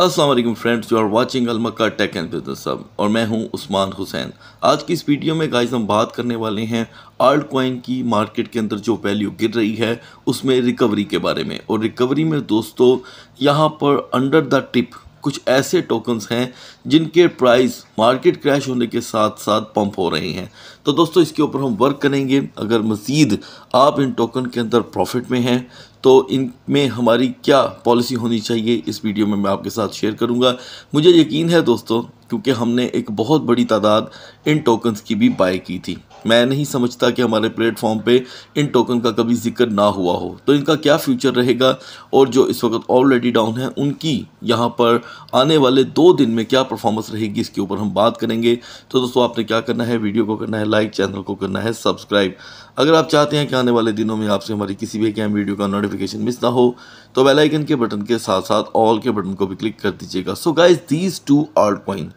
Aslam friends you are watching अलमक्का tech and business सब और मैं हूं उस्मान हुसैन आज की इस वीडियो में गाइस हम बात करने वाले हैं आल्ट कॉइन की मार्केट के अंदर जो वैल्यू गिर रही है उसमें रिकवरी के बारे में और रिकवरी में दोस्तों यहां पर अंडर द टिप कुछ ऐसे टोकन्स हैं जिनके प्राइस मार्केट क्रैश होने के साथ साथ पंप हो रहे हैं तो दोस्तों इसके ऊपर हम वर्क करेंगे अगर मज़ीद आप इन टोकन के अंदर प्रॉफिट में हैं तो इनमें हमारी क्या पॉलिसी होनी चाहिए इस वीडियो में मैं आपके साथ शेयर करूँगा मुझे यकीन है दोस्तों क्योंकि हमने एक बहुत बड़ी तादाद इन टोकन्स की भी बाय की थी मैं नहीं समझता कि हमारे प्लेटफॉर्म पे इन टोकन का कभी जिक्र ना हुआ हो तो इनका क्या फ्यूचर रहेगा और जो इस वक्त ऑलरेडी डाउन है उनकी यहाँ पर आने वाले दो दिन में क्या परफॉर्मेंस रहेगी इसके ऊपर हम बात करेंगे तो दोस्तों आपने क्या करना है वीडियो को करना है लाइक चैनल को करना है सब्सक्राइब अगर आप चाहते हैं कि आने वाले दिनों में आपसे हमारी किसी भी कैम वीडियो का नोटिफिकेशन मिस ना हो तो वेलाइकन के बटन के साथ साथ ऑल के बटन को भी क्लिक कर दीजिएगा so guys these two art point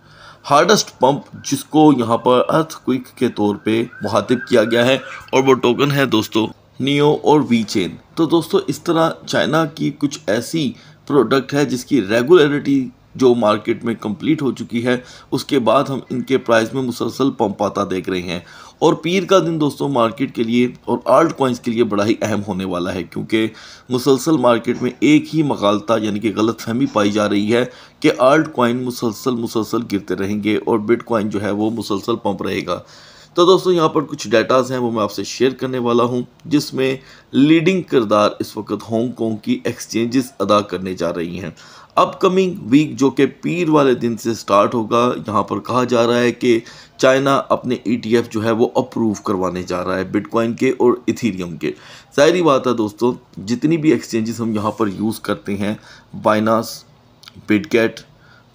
hardest pump जिसको यहाँ पर अर्थ क्विक के तौर पे मुहातिब किया गया है और वो टोकन है दोस्तों नियो और वी चेन तो दोस्तों इस तरह चाइना की कुछ ऐसी प्रोडक्ट है जिसकी रेगुलरिटी जो मार्केट में कंप्लीट हो चुकी है उसके बाद हम इनके प्राइस में मुसलसल पंप आता देख रहे हैं और पीर का दिन दोस्तों मार्केट के लिए और आल्ट कॉइंस के लिए बड़ा ही अहम होने वाला है क्योंकि मुसलसल मार्केट में एक ही मकालता यानी कि गलत फहमी पाई जा रही है कि आल्ट कॉइन मुसलसल मुसलसल गिरते रहेंगे और बिट कॉइन जो है वो मुसलसल पंप रहेगा तो दोस्तों यहाँ पर कुछ डाटाज हैं वो मैं आपसे शेयर करने वाला हूँ जिसमें लीडिंग किरदार इस वक्त हांगकॉन्ग की एक्सचेंजेस अदा करने जा रही हैं अपकमिंग वीक जो कि पीर वाले दिन से स्टार्ट होगा यहाँ पर कहा जा रहा है कि चाइना अपने ईटीएफ e जो है वो अप्रूव करवाने जा रहा है बिटकॉइन के और इथीरियम के जाहरी बात है दोस्तों जितनी भी एक्सचेंजेस हम यहाँ पर यूज़ करते हैं बाइनास बिटगेट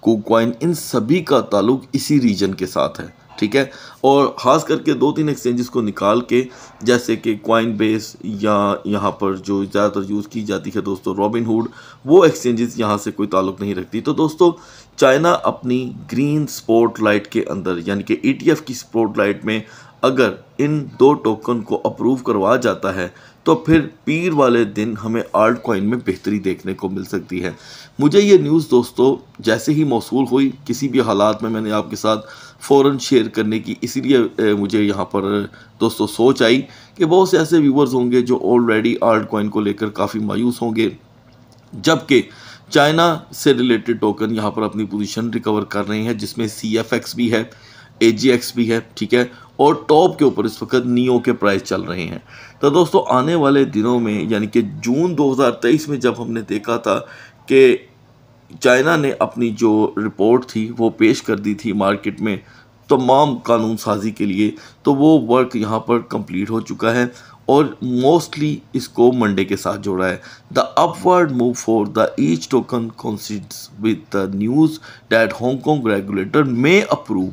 कुकवाइन इन सभी का ताल्लुक इसी रीजन के साथ है ठीक है और ख़ास करके दो तीन एक्सचेंजेस को निकाल के जैसे कि क्वाइन बेस या यहाँ पर जो ज़्यादातर यूज़ की जाती है दोस्तों रॉबिन हुड वो एक्सचेंजेस यहाँ से कोई ताल्लुक नहीं रखती तो दोस्तों चाइना अपनी ग्रीन स्पोर्ट लाइट के अंदर यानी कि ईटीएफ e की स्पोर्ट लाइट में अगर इन दो टोकन को अप्रूव करवा जाता है तो फिर पीर वाले दिन हमें आर्ट कॉइन में बेहतरी देखने को मिल सकती है मुझे ये न्यूज़ दोस्तों जैसे ही मौसू हुई किसी भी हालात में मैंने आपके साथ फ़ौर शेयर करने की इसीलिए मुझे यहाँ पर दोस्तों सोच आई कि बहुत से ऐसे व्यूवर्स होंगे जो ऑलरेडी आर्ट कॉइन को लेकर काफ़ी मायूस होंगे जबकि चाइना से रिलेटेड टोकन यहाँ पर अपनी पोजिशन रिकवर कर रहे हैं जिसमें सी एफ एक्स भी है ए जी एक्स भी है ठीक है और टॉप के ऊपर इस वक्त नियो के प्राइस चल रहे हैं तो दोस्तों आने वाले दिनों में यानी कि जून 2023 में जब हमने देखा था कि चाइना ने अपनी जो रिपोर्ट थी वो पेश कर दी थी मार्केट में तमाम कानून साजी के लिए तो वो वर्क यहाँ पर कंप्लीट हो चुका है और मोस्टली इसको मंडे के साथ जोड़ा है the upward move for the each token coincides with the news that Hong Kong regulator may approve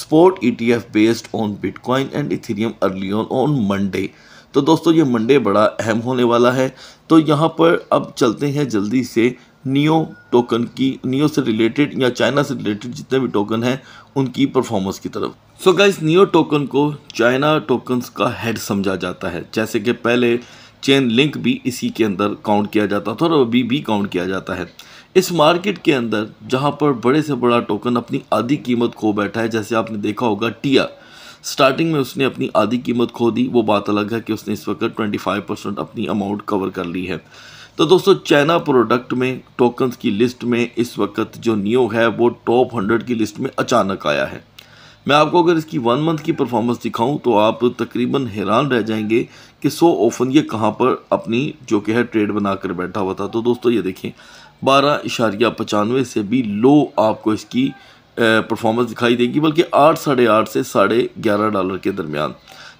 spot F based on bitcoin and Ethereum early on on Monday तो दोस्तों ये मंडे बड़ा अहम होने वाला है तो यहाँ पर अब चलते हैं जल्दी से नियो टोकन की नियो से रिलेटेड या चाइना से रिलेटेड जितने भी टोकन हैं उनकी परफॉर्मेंस की तरफ so so guys Neo token को चाइना टोकन्स का हेड समझा जाता है जैसे कि पहले चेन लिंक भी इसी के अंदर काउंट किया जाता था और अभी भी काउंट किया जाता है इस मार्केट के अंदर जहां पर बड़े से बड़ा टोकन अपनी आधी कीमत खो बैठा है जैसे आपने देखा होगा टिया स्टार्टिंग में उसने अपनी आधी कीमत खो दी वो बात अलग है कि उसने इस वक्त 25 परसेंट अपनी अमाउंट कवर कर ली है तो दोस्तों चाइना प्रोडक्ट में टोकन्स की लिस्ट में इस वक्त जो नियो है वो टॉप हंड्रेड की लिस्ट में अचानक आया है मैं आपको अगर इसकी वन मंथ की परफॉर्मेंस दिखाऊं तो आप तकरीबन हैरान रह जाएंगे कि सो ऑफन ये कहाँ पर अपनी जो कि है ट्रेड बना कर बैठा हुआ था तो दोस्तों ये देखें बारह इशारिया पचानवे से भी लो आपको इसकी परफॉर्मेंस दिखाई देगी बल्कि आठ साढ़े आठ से साढ़े ग्यारह डॉलर के दरमियान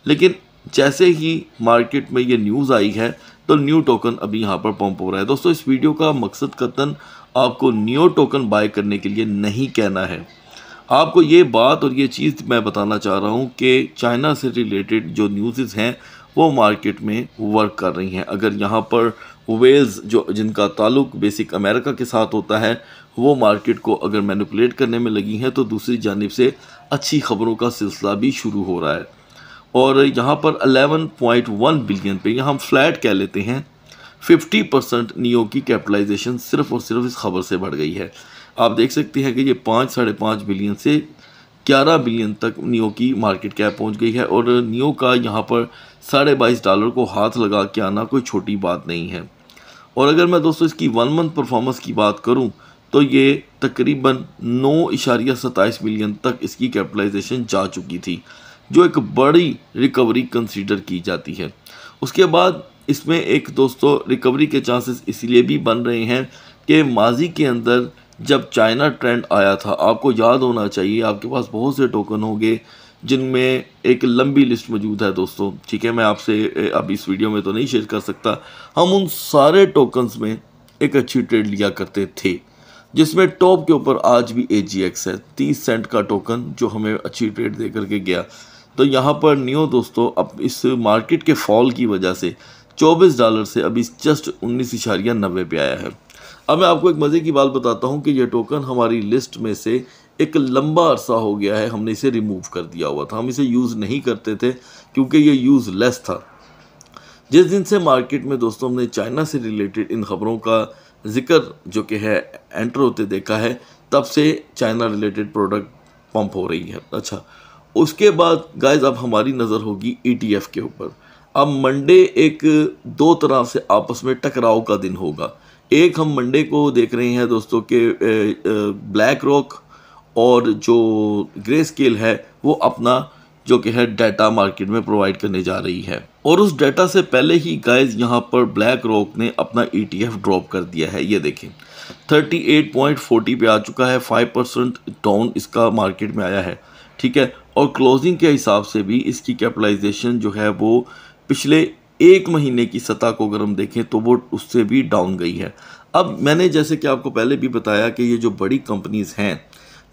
लेकिन जैसे ही मार्केट में ये न्यूज़ आई है तो न्यू टोकन अभी यहाँ पर पंप हो रहा है दोस्तों इस वीडियो का मकसद कतन आपको न्यू टोकन बाय करने के लिए नहीं कहना है आपको ये बात और ये चीज़ मैं बताना चाह रहा हूँ कि चाइना से रिलेटेड जो न्यूज़ हैं वो मार्केट में वर्क कर रही हैं अगर यहाँ पर वेल्स जो जिनका ताल्लुक बेसिक अमेरिका के साथ होता है वो मार्केट को अगर मैनिपुलेट करने में लगी हैं तो दूसरी जानब से अच्छी खबरों का सिलसिला भी शुरू हो रहा है और यहाँ पर 11.1 बिलियन पे यहाँ हम फ्लैट कह लेते हैं 50 परसेंट नियो की कैपिटलाइजेशन सिर्फ और सिर्फ इस खबर से बढ़ गई है आप देख सकते हैं कि ये पाँच साढ़े पाँच बिलियन से ग्यारह बिलियन तक नियो की मार्केट कैप पहुंच गई है और नियो का यहाँ पर साढ़े बाईस डॉलर को हाथ लगा के आना कोई छोटी बात नहीं है और अगर मैं दोस्तों इसकी वन मंथ परफॉर्मेंस की बात करूँ तो ये तकरीबन नौ इशारिया सताईस मिलियन तक इसकी कैपिटलाइजेशन जा चुकी थी जो एक बड़ी रिकवरी कंसीडर की जाती है उसके बाद इसमें एक दोस्तों रिकवरी के चांसेस इसलिए भी बन रहे हैं कि माजी के अंदर जब चाइना ट्रेंड आया था आपको याद होना चाहिए आपके पास बहुत से टोकन होंगे जिनमें एक लंबी लिस्ट मौजूद है दोस्तों ठीक है मैं आपसे अब इस वीडियो में तो नहीं शेयर कर सकता हम उन सारे टोकन्स में एक अच्छी ट्रेड लिया करते थे जिसमें टॉप के ऊपर आज भी ए है तीस सेंट का टोकन जो हमें अच्छी ट्रेड दे करके गया तो यहाँ पर नियो दोस्तों अब इस मार्केट के फॉल की वजह से 24 डॉलर से अभी जस्ट उन्नीस इशारिया नब्बे पे आया है अब मैं आपको एक मज़े की बात बताता हूँ कि यह टोकन हमारी लिस्ट में से एक लंबा अरसा हो गया है हमने इसे रिमूव कर दिया हुआ था हम इसे यूज़ नहीं करते थे क्योंकि ये यूज़लेस था जिस दिन से मार्केट में दोस्तों हमने चाइना से रिलेटेड इन खबरों का जिक्र जो कि है एंटर होते देखा है तब से चाइना रिलेटेड प्रोडक्ट पंप हो रही है अच्छा उसके बाद गाइज अब हमारी नज़र होगी ई e के ऊपर अब मंडे एक दो तरह से आपस में टकराव का दिन होगा एक हम मंडे को देख रहे हैं दोस्तों के ब्लैक रॉक और जो ग्रे स्केल है वो अपना जो कि है डाटा मार्केट में प्रोवाइड करने जा रही है और उस डाटा से पहले ही गाइस यहाँ पर ब्लैक रॉक ने अपना ईटीएफ e ड्रॉप कर दिया है ये देखें 38.40 पे आ चुका है 5 परसेंट डाउन इसका मार्केट में आया है ठीक है और क्लोजिंग के हिसाब से भी इसकी कैपिटलाइजेशन जो है वो पिछले एक महीने की सतह को अगर हम देखें तो वो उससे भी डाउन गई है अब मैंने जैसे कि आपको पहले भी बताया कि ये जो बड़ी कंपनीज़ हैं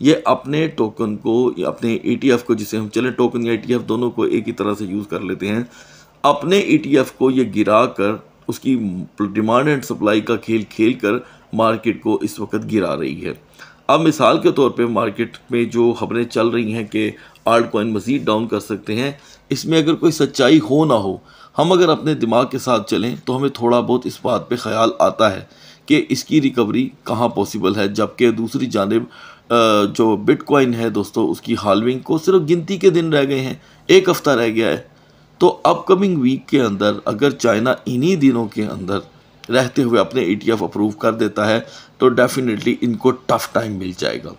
ये अपने टोकन को अपने ई e को जिसे हम चले टोकन या ई e दोनों को एक ही तरह से यूज़ कर लेते हैं अपने ई e को ये गिरा कर उसकी डिमांड एंड सप्लाई का खेल खेल कर मार्केट को इस वक्त गिरा रही है अब मिसाल के तौर पे मार्केट में जो खबरें चल रही हैं कि आर्ट कॉइन मज़ीद डाउन कर सकते हैं इसमें अगर कोई सच्चाई हो ना हो हम अगर अपने दिमाग के साथ चलें तो हमें थोड़ा बहुत इस बात पे ख्याल आता है कि इसकी रिकवरी कहाँ पॉसिबल है जबकि दूसरी जानब जो बिटकॉइन है दोस्तों उसकी हालविंग को सिर्फ गिनती के दिन रह गए हैं एक हफ़्ता रह गया है तो अपकमिंग वीक के अंदर अगर चाइना इन्हीं दिनों के अंदर रहते हुए अपने ई e अप्रूव कर देता है तो डेफिनेटली इनको टफ़ टाइम मिल जाएगा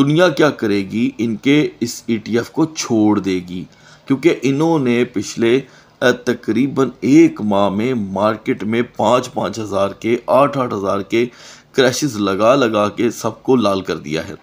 दुनिया क्या करेगी इनके इस ई e को छोड़ देगी क्योंकि इन्होंने पिछले तकरीबन एक माह में मार्केट में पाँच पाँच हज़ार के आठ आठ हज़ार के क्रैशेस लगा लगा के सबको लाल कर दिया है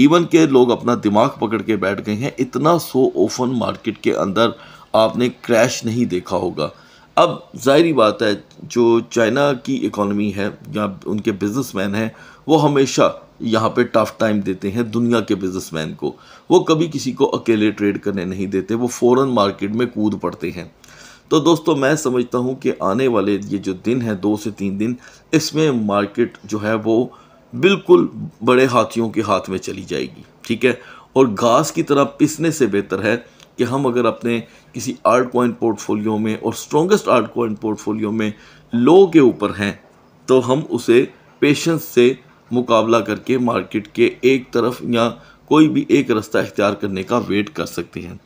इवन के लोग अपना दिमाग पकड़ के बैठ गए हैं इतना सो ओफन मार्केट के अंदर आपने क्रैश नहीं देखा होगा अब जाहरी बात है जो चाइना की इकोनॉमी है या उनके बिजनेसमैन हैं वो हमेशा यहाँ पे टफ टाइम देते हैं दुनिया के बिजनेसमैन को वो कभी किसी को अकेले ट्रेड करने नहीं देते वो फ़ौरन मार्केट में कूद पड़ते हैं तो दोस्तों मैं समझता हूँ कि आने वाले ये जो दिन है दो से तीन दिन इसमें मार्केट जो है वो बिल्कुल बड़े हाथियों के हाथ में चली जाएगी ठीक है और घास की तरह पिसने से बेहतर है कि हम अगर अपने किसी आर्ट कॉइन पोर्टफोलियो में और स्ट्रॉन्गेस्ट आर्ट कॉइन पोर्टफोलियो में लो के ऊपर हैं तो हम उसे पेशेंस से मुकाबला करके मार्केट के एक तरफ या कोई भी एक रास्ता इख्तियार करने का वेट कर सकते हैं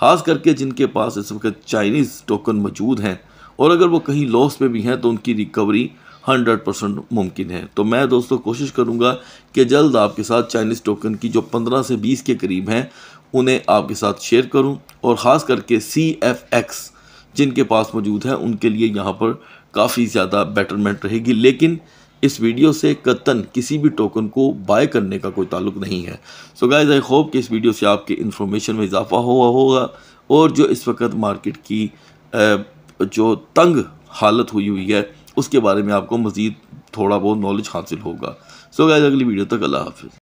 खास करके जिनके पास इस वक्त चाइनीज़ टोकन मौजूद हैं और अगर वो कहीं लॉस में भी हैं तो उनकी रिकवरी हंड्रेड परसेंट मुमकिन है तो मैं दोस्तों कोशिश करूँगा कि जल्द आपके साथ चाइनीज़ टोकन की जो पंद्रह से बीस के करीब हैं उन्हें आपके साथ शेयर करूँ और ख़ास करके सी एफ एक्स जिनके पास मौजूद हैं उनके लिए यहाँ पर काफ़ी ज़्यादा बेटरमेंट रहेगी लेकिन इस वीडियो से कतन किसी भी टोकन को बाय करने का कोई ताल्लुक नहीं है सो गाइज आई होप कि इस वीडियो से आपके इन्फॉर्मेशन में इजाफा हुआ होगा और जो इस वक्त मार्केट की जो तंग हालत हुई हुई है उसके बारे में आपको मज़ीद थोड़ा बहुत नॉलेज हासिल होगा सो गाइज अगली वीडियो तक अल्लाह हाफिज़